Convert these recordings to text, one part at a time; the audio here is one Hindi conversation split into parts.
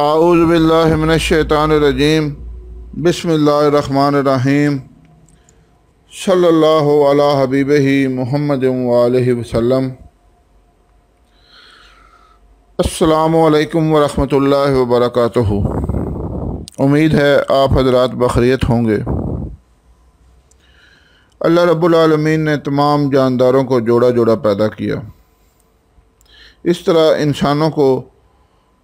आउज़बिल्लिमिनशैतानरजीम बसमीम सल्ला हबीब ही महमद वसम अल्लाम वरहमल वबरक उम्मीद है आप हजरात बखरीत होंगे अल्लाह रबालमीन ने तमाम जानदारों को जोड़ा जोड़ा पैदा किया इस तरह इंसानों को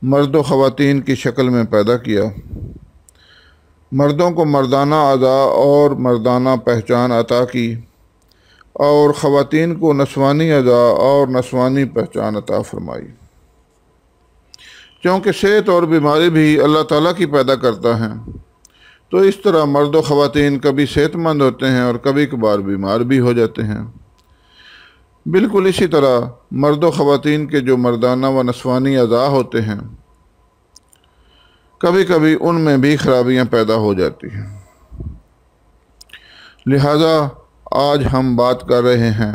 मर्द व ख़वान की शक्ल में पैदा किया मर्दों को मर्दाना अदा और मर्दाना पहचान अता की और ख़वान को नस्वानी अदा और नस्वानी पहचान अता फरमाई क्योंकि सेहत और बीमारी भी अल्लाह ताला की पैदा करता है तो इस तरह मर्द व ख़वान कभी सेहतमंद होते हैं और कभी कभार बीमार भी हो जाते हैं बिल्कुल इसी तरह मर्द व ख़वान के जो मर्दाना व नस्वानी अज़ा होते हैं कभी कभी उनमें भी खराबियाँ पैदा हो जाती हैं लिहाजा आज हम बात कर रहे हैं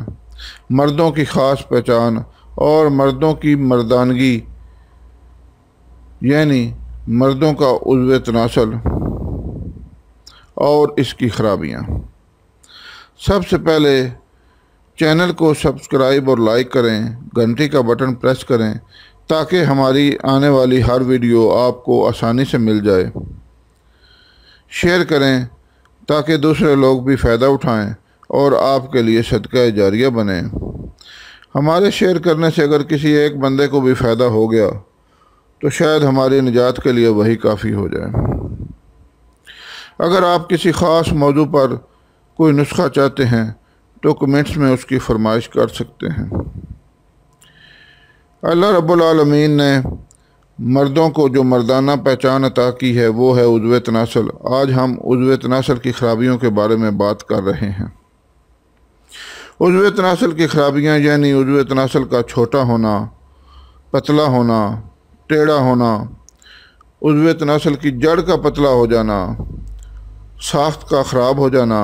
मर्दों की ख़ास पहचान और मर्दों की मर्दानगी यानी मर्दों का उजव तनासल और इसकी खराबियाँ सबसे पहले चैनल को सब्सक्राइब और लाइक करें घंटी का बटन प्रेस करें ताकि हमारी आने वाली हर वीडियो आपको आसानी से मिल जाए शेयर करें ताकि दूसरे लोग भी फ़ायदा उठाएं और आपके लिए सदका जारिया बने हमारे शेयर करने से अगर किसी एक बंदे को भी फ़ायदा हो गया तो शायद हमारी निजात के लिए वही काफ़ी हो जाए अगर आप किसी ख़ास मौजू पर कोई नुस्खा चाहते हैं तो कमेंट्स में उसकी फरमाइश कर सकते हैं अल्लाह रब्लमीन ने मर्दों को जो मर्दाना पहचान अता की है वो है उजव तनासल आज हम उजव तनासल की खराबियों के बारे में बात कर रहे हैं उजव तनासल की खराबियाँ यानी उजव तनासल का छोटा होना पतला होना टेढ़ा होना उजव तनासल की जड़ का पतला हो जाना साख्त का ख़राब हो जाना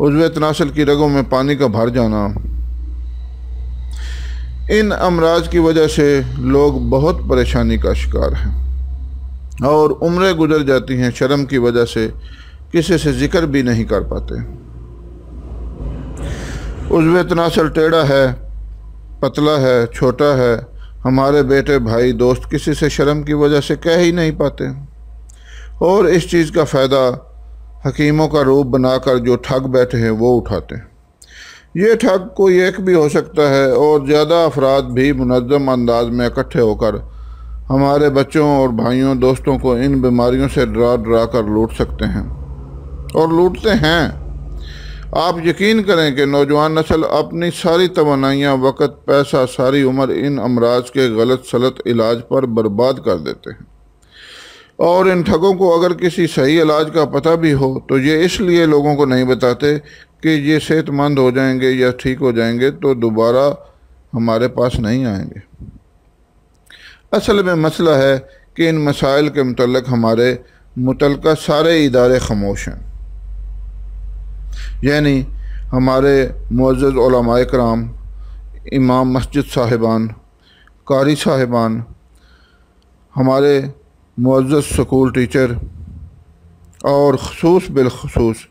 उजवे तनासल की रगों में पानी का भर जाना इन अमराज की वजह से लोग बहुत परेशानी का शिकार हैं और उम्रें गुजर जाती हैं शर्म की वजह से किसी से जिक्र भी नहीं कर पाते उजवे तनासल टेढ़ा है पतला है छोटा है हमारे बेटे भाई दोस्त किसी से शर्म की वजह से कह ही नहीं पाते और इस चीज़ का फ़ायदा हकीमों का रूप बनाकर जो ठग बैठे हैं वो उठाते हैं ये ठग कोई एक भी हो सकता है और ज़्यादा अफराद भी मनज़म अंदाज में इकट्ठे होकर हमारे बच्चों और भाइयों दोस्तों को इन बीमारियों से डरा डरा कर लूट सकते हैं और लूटते हैं आप यकीन करें कि नौजवान नस्ल अपनी सारी तोानाइयाँ वक़्त पैसा सारी उम्र इन अमराज के गलत सलत इलाज पर बर्बाद कर देते हैं और इन ठगों को अगर किसी सही इलाज का पता भी हो तो ये इसलिए लोगों को नहीं बताते कि ये सेहतमंद हो जाएंगे या ठीक हो जाएंगे तो दोबारा हमारे पास नहीं आएंगे असल में मसला है कि इन मसाइल के मतलब हमारे मुतल सारे इदारे खामोश हैं यानी हमारे मोज़ कराम इमाम मस्जिद साहिबान कारी साहिबान हमारे मुआज़ स्कूल टीचर और खसूस बिलखसूस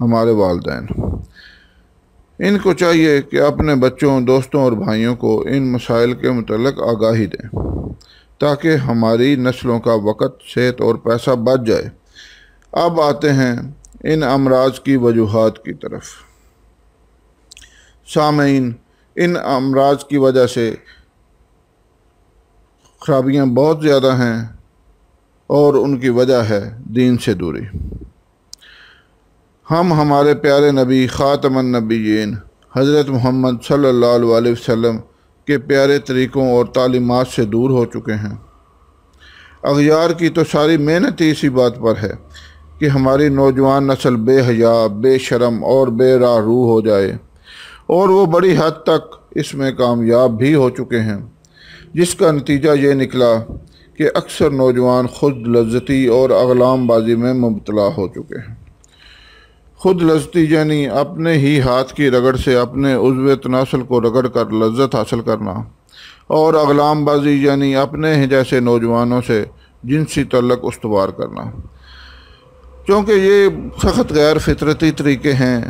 हमारे वालदेन इनको चाहिए कि अपने बच्चों दोस्तों और भाइयों को इन मसाइल के मतलब आगाही दें ताकि हमारी नस्लों का वक़्त सेहत और पैसा बच जाए अब आते हैं इन अमराज की वजूहत की तरफ सामीन इन अमराज की वजह से खराबियाँ बहुत ज़्यादा हैं और उनकी वजह है दीन से दूरी हम हमारे प्यारे नबी ख़ातमन नबीन हज़रत मोहम्मद सल्ला वसम के प्यारे तरीक़ों और तालीमत से दूर हो चुके हैं अगियार की तो सारी मेहनत ही इसी बात पर है कि हमारी नौजवान नस्ल बेहया बेशरम और बेरा रूह हो जाए और वो बड़ी हद तक इसमें कामयाब भी हो चुके हैं जिसका नतीजा ये निकला कि अक्सर नौजवान ख़ुद लज्जती और अगलामबाज़ी में मुबतला हो चुके हैं खुद लज्जती यानी अपने ही हाथ की रगड़ से अपने उजव तनासल को रगड़ कर लज्जत हासिल करना और अगलामबाज़ी यानी अपने ही जैसे नौजवानों से जिनसी तलक उसवार करना क्योंकि ये सख्त गैर फितरती तरीके हैं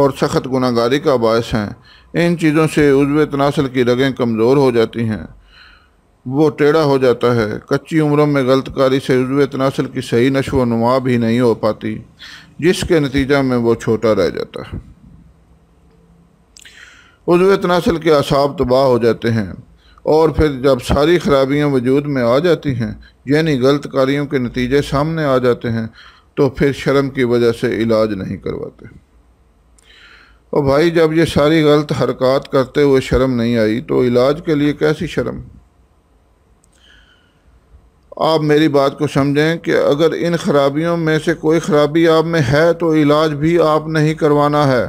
और सख्त गुनागारी का बायस हैं इन चीज़ों से उजव तनासल की रगें कमज़ोर हो जाती हैं वो टेढ़ा हो जाता है कच्ची उम्रों में गलतकारी से उजव तनासल की सही नशो नुमा भी नहीं हो पाती जिसके नतीजा में वो छोटा रह जाता है उजव तनासल के असाब तबाह हो जाते हैं और फिर जब सारी खराबियां वजूद में आ जाती हैं यानी गलतकारियों के नतीजे सामने आ जाते हैं तो फिर शर्म की वजह से इलाज नहीं करवाते और भाई जब ये सारी गलत हरकत करते हुए शर्म नहीं आई तो इलाज के लिए कैसी शर्म आप मेरी बात को समझें कि अगर इन खराबियों में से कोई ख़राबी आप में है तो इलाज भी आप नहीं करवाना है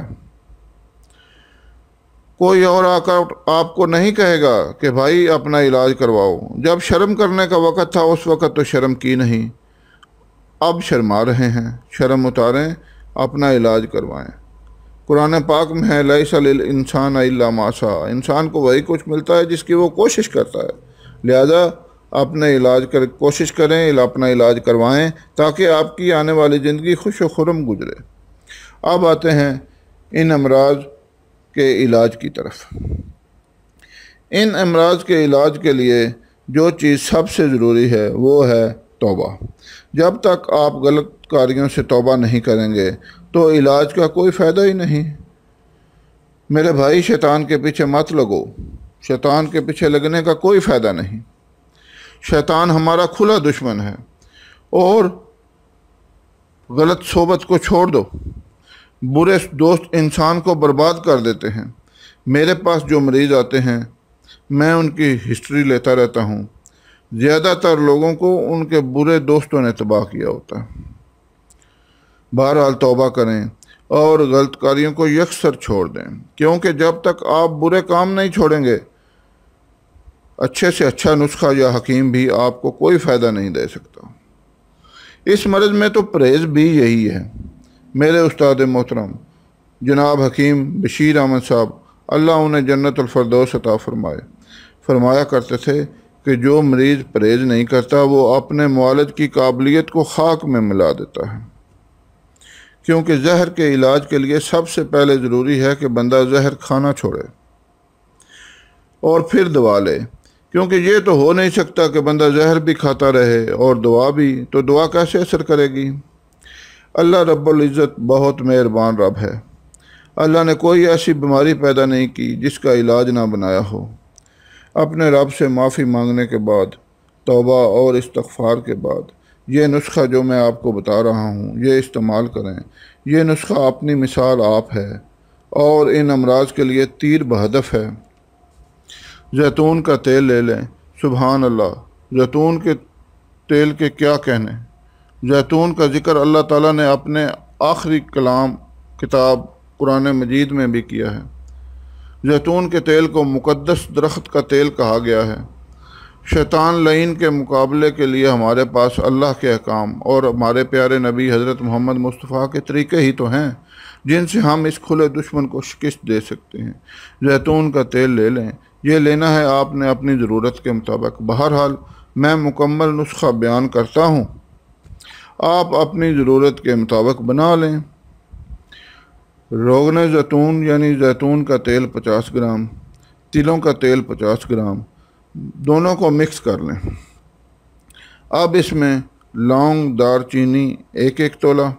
कोई और आकर आपको नहीं कहेगा कि भाई अपना इलाज करवाओ जब शर्म करने का वक़्त था उस वक़्त तो शर्म की नहीं अब शर्मा रहे हैं शर्म उतारें अपना इलाज करवाएं कुरान पाक में है सल इंसान माशा इंसान को वही कुछ मिलता है जिसकी वो कोशिश करता है लिहाजा अपने इलाज कर कोशिश करें अपना इलाज करवाएं ताकि आपकी आने वाली ज़िंदगी खुश खुरम गुजरे अब आते हैं इन अमराज के इलाज की तरफ इन अमराज के इलाज के लिए जो चीज़ सबसे ज़रूरी है वो है तोबा जब तक आप गलत कार्यों से तोबा नहीं करेंगे तो इलाज का कोई फ़ायदा ही नहीं मेरे भाई शैतान के पीछे मत लगो शैतान के पीछे लगने का कोई फ़ायदा नहीं शैतान हमारा खुला दुश्मन है और गलत सोबत को छोड़ दो बुरे दोस्त इंसान को बर्बाद कर देते हैं मेरे पास जो मरीज़ आते हैं मैं उनकी हिस्ट्री लेता रहता हूँ ज़्यादातर लोगों को उनके बुरे दोस्तों ने तबाह किया होता है बहरहाल तोबा करें और गलत कार्यों को यकसर छोड़ दें क्योंकि जब तक आप बुरे काम नहीं छोड़ेंगे अच्छे से अच्छा नुस्खा या हकीम भी आपको कोई फ़ायदा नहीं दे सकता इस मर्ज़ में तो परहेज़ भी यही है मेरे उस्ताद मोहतरम जनाब हकीम बशीर अहमद साहब अल्लाह उन्हें जन्नतफरदोस अता फरमाए फरमाया करते थे कि जो मरीज़ परहेज़ नहीं करता वो अपने मालद की काबिलियत को खाक में मिला देता है क्योंकि जहर के इलाज के लिए सबसे पहले ज़रूरी है कि बंदा जहर खाना छोड़े और फिर दवा ले क्योंकि ये तो हो नहीं सकता कि बंदा जहर भी खाता रहे और दुआ भी तो दुआ कैसे असर करेगी अल्लाह रब्ज़त बहुत मेहरबान रब है अल्लाह ने कोई ऐसी बीमारी पैदा नहीं की जिसका इलाज ना बनाया हो अपने रब से माफ़ी मांगने के बाद तोबा और इस्तफ़ार के बाद ये नुस्खा जो मैं आपको बता रहा हूँ ये इस्तेमाल करें यह नुस्खा अपनी मिसाल आप है और इन अमराज के लिए तीर बहदफ़ है जैतून का तेल ले लें सुबहान अल्लाह जैतून के तेल के क्या कहने जैतून का ज़िक्र अल्लाह ताला ने अपने आखिरी कलाम किताब कुरान मजीद में भी किया है जैतून के तेल को मुकदस दरख्त का तेल कहा गया है शैतान लइन के मुकाबले के लिए हमारे पास अल्लाह के अहकाम और हमारे प्यारे नबी हज़रत मोहम्मद मुस्तफ़ा के तरीके ही तो हैं जिनसे हम इस खुले दुश्मन को शिकस्त दे सकते हैं जैतून का तेल ले लें ये लेना है आपने अपनी ज़रूरत के मुताबिक बहरहाल मैं मुकम्मल नुस्खा बयान करता हूँ आप अपनी ज़रूरत के मुताबिक बना लें रोगन जैतून यानी जैतून का तेल 50 ग्राम तिलों का तेल 50 ग्राम दोनों को मिक्स कर लें अब इसमें लौंग दार चीनी एक एक तोला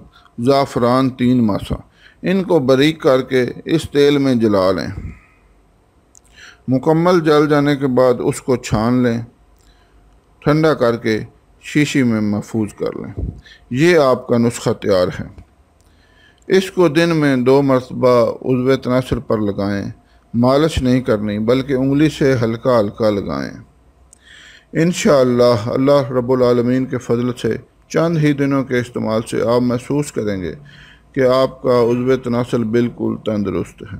ज़ाफ़रान तीन मासा इनको बरीक करके इस तेल में जला लें मुकम्मल जल जाने के बाद उसको छान लें ठंडा करके शीशी में महफूज कर लें ये आपका नुस्खा तैयार है इसको दिन में दो मरतबा उजव तनासर पर लगाएं मालिश नहीं करनी बल्कि उंगली से हल्का हल्का लगाएं इन अल्लाह रबालमीन के फजल से चंद ही दिनों के इस्तेमाल से आप महसूस करेंगे कि आपका उजव तनासल बिल्कुल तंदुरुस्त है